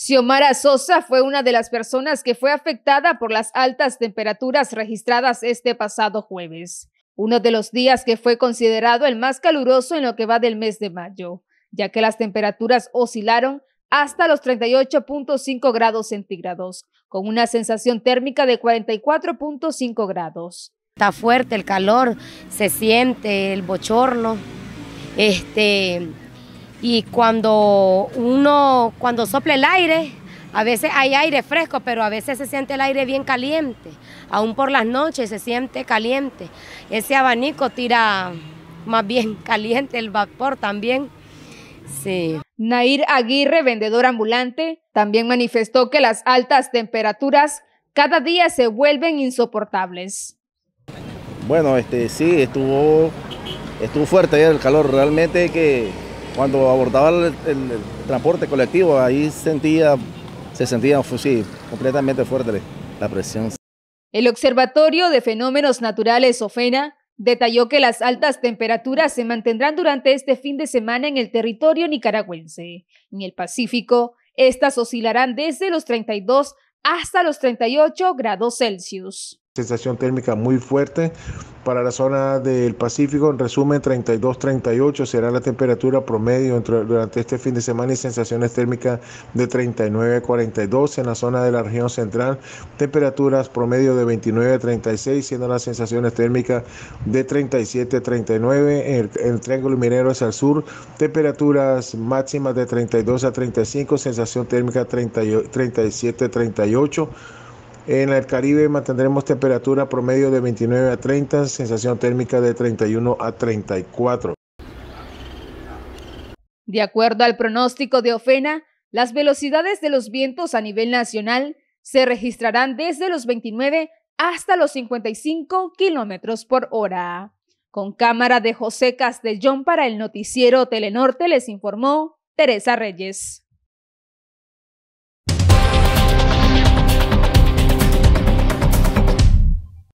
Xiomara Sosa fue una de las personas que fue afectada por las altas temperaturas registradas este pasado jueves, uno de los días que fue considerado el más caluroso en lo que va del mes de mayo, ya que las temperaturas oscilaron hasta los 38.5 grados centígrados, con una sensación térmica de 44.5 grados. Está fuerte el calor, se siente el bochorno, este, y cuando uno, cuando sopla el aire, a veces hay aire fresco, pero a veces se siente el aire bien caliente, aún por las noches se siente caliente. Ese abanico tira más bien caliente el vapor también. Sí. Nair Aguirre, vendedor ambulante, también manifestó que las altas temperaturas cada día se vuelven insoportables. Bueno, este sí, estuvo, estuvo fuerte el calor, realmente que cuando abordaba el, transporte colectivo, ahí sentía, se sentía un pues, fusil completamente fuerte la presión. El Observatorio de Fenómenos Naturales OFENA detalló que las altas temperaturas se mantendrán durante este fin de semana en el territorio nicaragüense. En el Pacífico, estas oscilarán desde los 32 hasta los 38 grados Celsius sensación térmica muy fuerte. Para la zona del Pacífico, en resumen, 32-38 será la temperatura promedio durante este fin de semana y sensaciones térmicas de 39-42. En la zona de la región central, temperaturas promedio de 29-36, siendo las sensaciones térmicas de 37-39. En el, Triángulo Minero es al sur, temperaturas máximas de 32 a 35, sensación térmica 37-38. En el Caribe mantendremos temperatura promedio de 29 a 30, sensación térmica de 31 a 34. De acuerdo al pronóstico de Ofena, las velocidades de los vientos a nivel nacional se registrarán desde los 29 hasta los 55 kilómetros por hora. Con cámara de José Castellón para el noticiero Telenorte les informó Teresa Reyes.